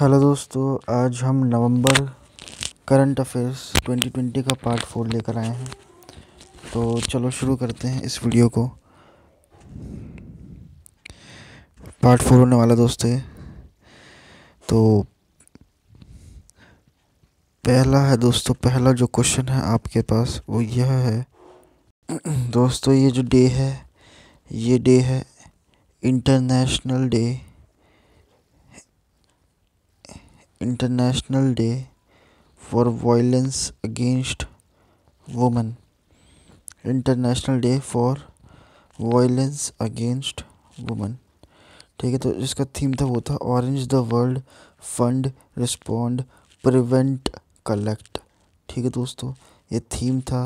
Hello दोस्तों आज हम नवंबर करंट अफेयर्स 2020 का पार्ट फोर लेकर आए हैं तो चलो शुरू करते हैं इस वीडियो को पार्ट फोर होने वाला दोस्तों तो पहला है दोस्तों पहला जो क्वेश्चन है आपके पास वो यह है दोस्तों ये जो डे है ये डे है international day international day for violence against women international day for violence against women ठीक है तो इसका थीम था वो था orange the world fund respond prevent collect ठीक है दोस्तों ये थीम था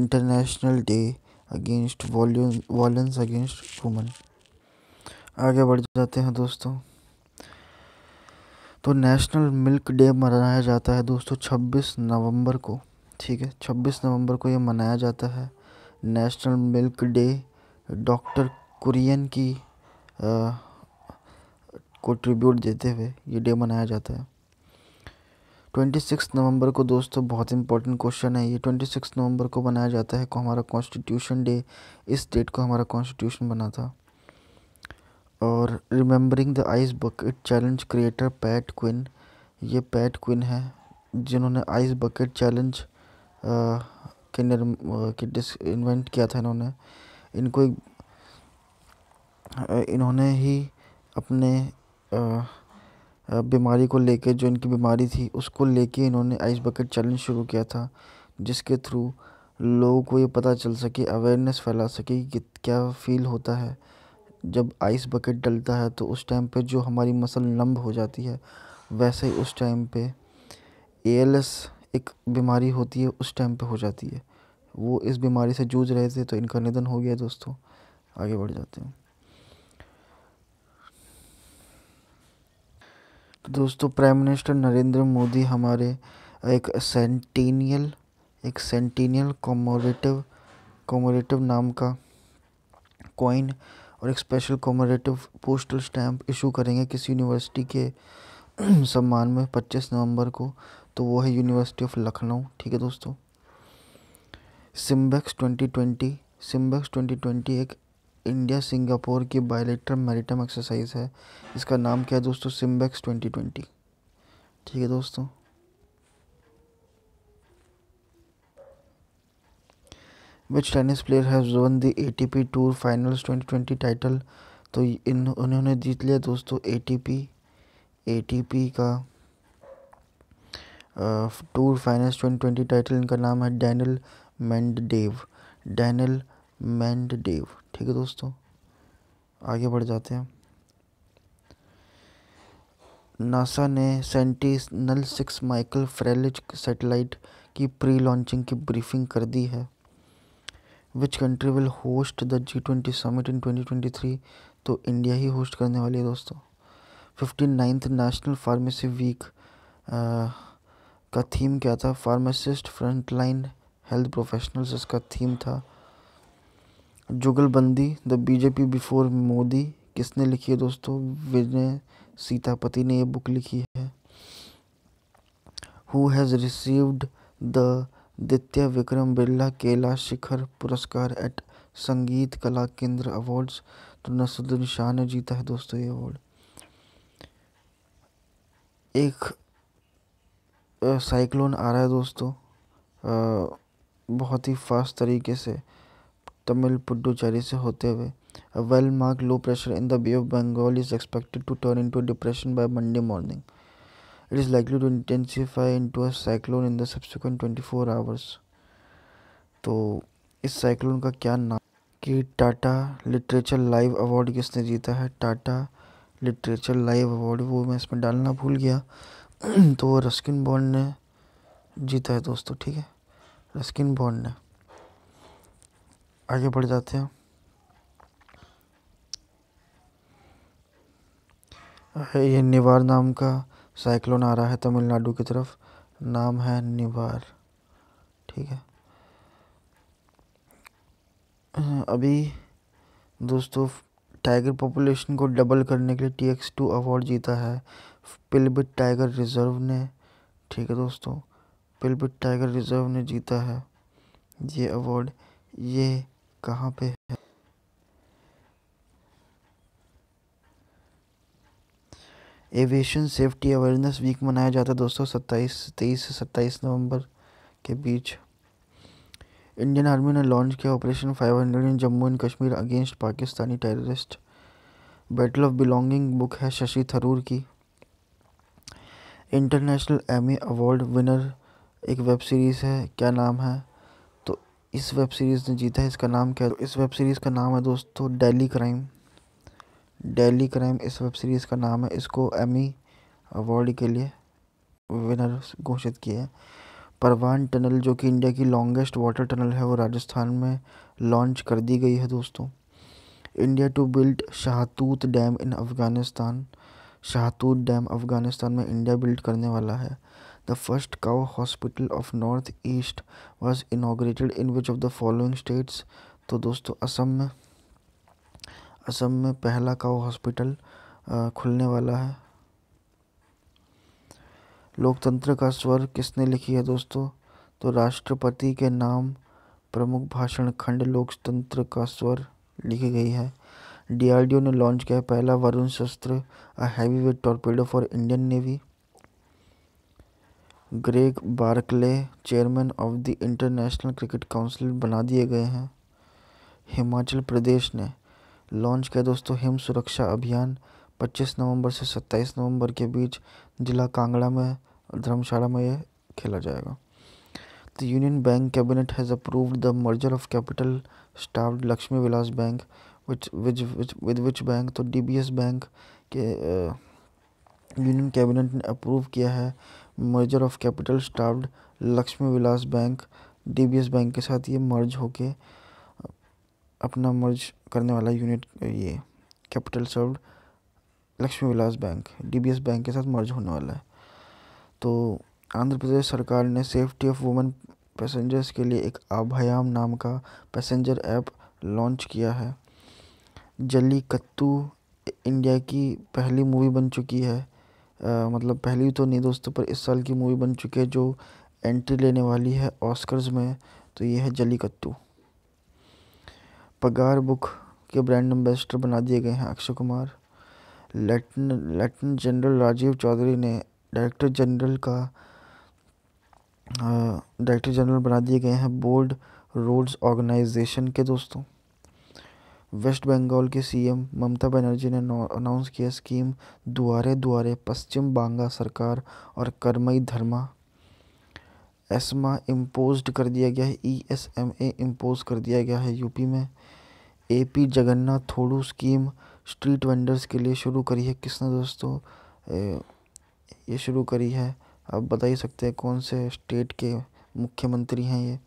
international day against volume violence against women आगे बढ़ जाते हैं दोस्तों तो नेशनल मिल्क डे मनाया जाता है दोस्तों 26 नवंबर को ठीक है 26 नवंबर को ये मनाया जाता है national milk day doctor Kurien की आ, को ट्रिब्यूट देते हुए ये डे मनाया जाता है ट्वेंटी सिक्स नवंबर को दोस्तों बहुत इंपॉर्टेंट क्वेश्चन है ये ट्वेंटी सिक्स नवंबर को मनाया जाता है को हमारा कॉन्स्टिट्यूशन डे इस डेट को हमारा कॉन्स्टिट्यूशन बना था और remembering the ice bucket challenge creator Pat Quinn ये पैट क्विन है जिन्होंने आइस बकेट चैलेंज के निर्म के डिस इन्वेंट किया था इन्होंने इनको एक इन्होंने ही अपने बीमारी को लेके जो इनकी बीमारी थी उसको लेके इन्होंने आइस बकेट चैलेंज शुरू किया था जिसके थ्रू लोगों को ये पता चल सके अवेयरनेस फैला सके कि क्या फील होता है जब आइस बकेट डलता है तो उस टाइम पे जो हमारी मसल लम्ब हो जाती है वैसे ही उस टाइम पे एएलएस एक बीमारी होती है उस टाइम पे हो जाती है वो इस बीमारी से जूझ रहे थे तो इनका निधन हो गया दोस्तों आगे बढ़ जाते हैं तो दोस्तों प्राइम मिनिस्टर नरेंद्र मोदी हमारे एक सेंटीनियल एक सेंटीनियल कॉमोरेटिव कॉमोरेटिव नाम का कॉइन और एक special commemorative postal stamp issue करेंगे किस यूनिवर्सिटी के सम्मान में पच्चीस नवंबर को तो वो है यूनिवर्सिटी ऑफ लखनऊ ठीक है दोस्तों सिम्बेक्स 2020 सिम्बेक्स 2020 एक इंडिया सिंगापुर की बायोलेटर मैरिटम एक्सरसाइज है इसका नाम क्या है दोस्तों सिम्बेक्स 2020 ठीक है दोस्तों which tennis player has won the A T P tour finals twenty twenty title तो इन उन्होंने जीत लिया दोस्तों A T P A T P का tour finals twenty twenty title इनका नाम है डैनल मैंडडेव डैनल डेव ठीक है दोस्तों आगे बढ़ जाते हैं नासा ने नल सिक्स माइकल फ्रेलिज सेटेलाइट की प्री लॉन्चिंग की ब्रीफिंग कर दी है which country will host the G twenty summit in twenty twenty three तो इंडिया ही होस्ट करने वाली है दोस्तों fifty ninth national pharmacy week का थीम क्या था फार्मासिस्ट फ्रंटलाइन हेल्थ प्रोफेशनल्स इसका थीम था जुगलबंदी द बीजेपी बिफोर मोदी किसने लिखी है दोस्तों विजय सीतापति ने ये बुक लिखी है हु हैज़ रिसीव्ड द द्वितीय विक्रम बिरला केला शिखर पुरस्कार एट संगीत कला केंद्र अवार्ड्स तो नसरुद्दीन शाह ने जीता है दोस्तों ये अवार्ड एक साइक्लोन आ रहा है दोस्तों बहुत ही फास्ट तरीके से तमिल पुडुचेरी से होते हुए well mark low pressure in the bay of Bengal is expected to turn into depression by Monday morning It is likely to intensify into a cyclone in the subsequent 24 hours. तो इस साइक्लोन का क्या नाम कि टाटा लिटरेचर लाइव अवार्ड किसने जीता है Tata literature live award वो मैं इसमें डालना भूल गया तो रस्किन बॉन्ड ने जीता है दोस्तों ठीक है रस्किन बॉन्ड ने आगे बढ़ जाते हैं ये निवार नाम का साइक्लोन आ रहा है तमिलनाडु की तरफ नाम है निवार ठीक है अभी दोस्तों टाइगर पॉपुलेशन को डबल करने के लिए टी एक्स टू अवार्ड जीता है पिलबिट टाइगर रिजर्व ने ठीक है दोस्तों पिलबिट टाइगर रिजर्व ने जीता है ये अवार्ड ये कहाँ पे है एविएशन सेफ्टी अवेयरनेस वीक मनाया जाता है दोस्तों सत्ताईस तेईस से सत्ताईस नवंबर के बीच इंडियन आर्मी ने लॉन्च किया operation five hundred in Jammu and Kashmir against Pakistani terrorist battle of belonging book है शशि थरूर की इंटरनेशनल एमी अवार्ड विनर एक वेब सीरीज़ है क्या नाम है तो इस वेब सीरीज़ ने जीता है इसका नाम क्या है तो इस वेब सीरीज़ का नाम है दोस्तों डेली क्राइम डेली क्राइम इस वेब सीरीज़ का नाम है इसको एमी अवार्ड के लिए विनर घोषित किया है परवान टनल जो कि इंडिया की लॉन्गेस्ट वाटर टनल है वो राजस्थान में लॉन्च कर दी गई है दोस्तों India to build Shahtoot dam in Afghanistan Shahtoot dam Afghanistan में इंडिया बिल्ड करने वाला है the first cow hospital of north east was inaugurated in which of the following states तो दोस्तों असम में असम में पहला का हॉस्पिटल खुलने वाला है लोकतंत्र का स्वर किसने लिखी है दोस्तों तो राष्ट्रपति के नाम प्रमुख भाषण खंड लोकतंत्र का स्वर लिखी गई है डी ने लॉन्च किया पहला Varunastra a heavy weight torpedo for Indian navy Greg Barclay chairman of the international cricket council बना दिए गए हैं हिमाचल प्रदेश ने लॉन्च किया दोस्तों हिम सुरक्षा अभियान 25 नवंबर से 27 नवंबर के बीच जिला कांगड़ा में धर्मशाला में यह खेला जाएगा the union bank cabinet has approved the merger of capital staff Lakshmi Vilas bank which which which with which bank तो डीबीएस बैंक के यूनियन कैबिनेट ने अप्रूव किया है merger of capital staffed Lakshmi Vilas bank D bank के साथ ये मर्ज होके अपना मर्ज करने वाला यूनिट ये capital served Lakshmi Vilas bank DBS bank के साथ मर्ज होने वाला है तो आंध्र प्रदेश सरकार ने सेफ्टी ऑफ वुमेन पैसेंजर्स के लिए एक अभयाम नाम का पैसेंजर ऐप लॉन्च किया है जली कत्तू इंडिया की पहली मूवी बन चुकी है आ, मतलब पहली तो नहीं दोस्तों पर इस साल की मूवी बन चुकी है जो एंट्री लेने वाली है ऑस्कर्स में तो ये है जली कत्तू पगार बुक के ब्रांड एम्बेसडर बना दिए गए हैं अक्षय कुमार लेफ्टिनेंट जनरल राजीव चौधरी ने डायरेक्टर जनरल का डायरेक्टर जनरल बना दिए गए हैं बोर्ड रोड्स ऑर्गेनाइजेशन के दोस्तों वेस्ट बंगाल के सीएम ममता बनर्जी ने अनाउंस किया स्कीम दुआरे दुआरे पश्चिम बांगा सरकार और कर्मई धर्मा एसमा इम्पोज़ कर दिया गया है E e S M A impose कर दिया गया है यूपी में A P Jagannath Thodu scheme street vendors के लिए शुरू करी है किसने दोस्तों ये शुरू करी है आप बता ही सकते हैं कौन से स्टेट के मुख्यमंत्री हैं ये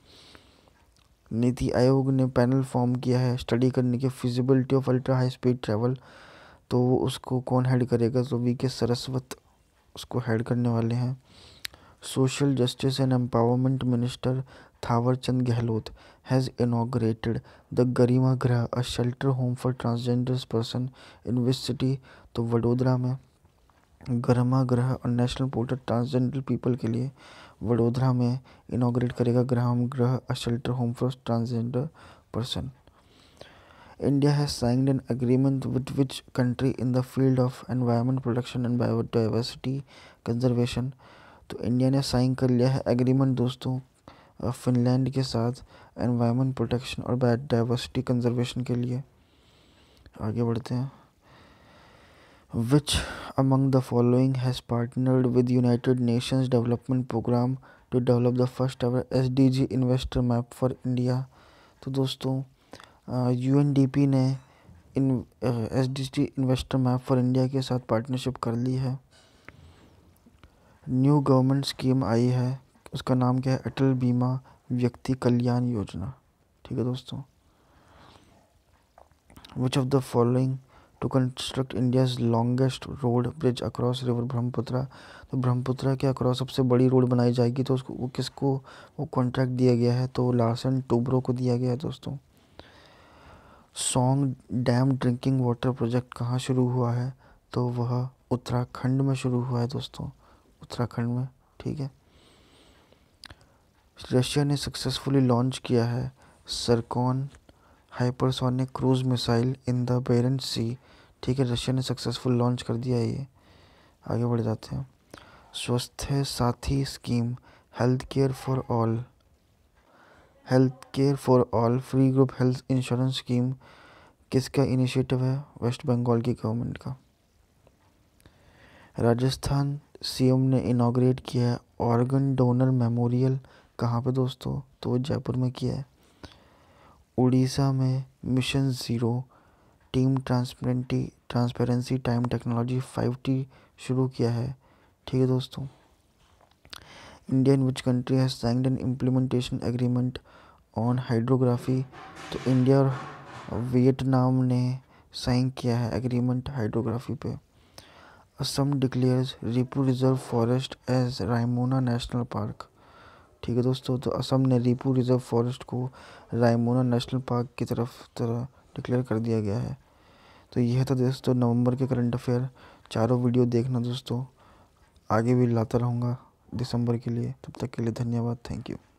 नीति आयोग ने पैनल फॉर्म किया है स्टडी करने की feasibility of ultra high speed travel तो वो उसको कौन हेड करेगा तो वी के सरस्वत उसको हेड करने वाले हैं social justice and empowerment minister Thawarchand Gehlot has inaugurated the Garima Greh a shelter home for transgender person in which city तो वडोदरा में गरिमा ग्रह और नेशनल पोर्टल ट्रांसजेंडर पीपल के लिए वडोदरा में इनाग्रेट करेगा ग्रहम Greh a shelter home for transgender person India has signed an agreement with which country in the field of environment production and biodiversity conservation तो इंडिया ने साइन कर लिया है एग्रीमेंट दोस्तों फिनलैंड के साथ एनवायरनमेंट प्रोटेक्शन और बायोडाइवर्सिटी कंजर्वेशन के लिए आगे बढ़ते हैं which among the following has partnered with United Nations development programme to develop the first ever S investor map for India तो दोस्तों यू ने S D investor map for India के साथ पार्टनरशिप कर ली है न्यू गवर्नमेंट स्कीम आई है उसका नाम क्या है अटल बीमा व्यक्ति कल्याण योजना ठीक है दोस्तों which of the following to construct India's longest road bridge across river Brahmaputra तो ब्रह्मपुत्रा के अक्रॉस सबसे बड़ी रोड बनाई जाएगी तो उसको वो किसको वो कॉन्ट्रैक्ट दिया गया है तो लार्सन टूब्रो को दिया गया है दोस्तों Song dam drinking water project कहाँ शुरू हुआ है तो वह उत्तराखंड में शुरू हुआ है दोस्तों उत्तराखंड में ठीक है रशिया ने सक्सेसफुली लॉन्च किया है Zircon hypersonic cruise missile in the Barents sea ठीक है रशिया ने सक्सेसफुल लॉन्च कर दिया है ये आगे बढ़ जाते हैं Swasthya Sathi scheme health care for all health care for all free group health insurance scheme किसका इनिशिएटिव है वेस्ट बंगाल की गवर्नमेंट का राजस्थान सी एम ने इनाग्रेट किया है ऑर्गन डोनर मेमोरियल कहाँ पे दोस्तों तो वो जयपुर में किया है उड़ीसा में mission zero team transparency transparency time technology five T शुरू किया है ठीक है दोस्तों Indian which country has signed an implementation agreement on hydrography तो इंडिया और वियतनाम ने साइन किया है एग्रीमेंट हाइड्रोग्राफी पे Assam declares Ripu reserve forest as Raimona national park ठीक है दोस्तों तो असम ने रिपू रिज़र्व फॉरेस्ट को रायमोना नेशनल पार्क की तरफ तरह डिक्लेयर कर दिया गया है तो यह था दोस्तों नवंबर के करंट अफेयर चारों वीडियो देखना दोस्तों आगे भी लाता रहूँगा दिसंबर के लिए तब तक के लिए धन्यवाद थैंक यू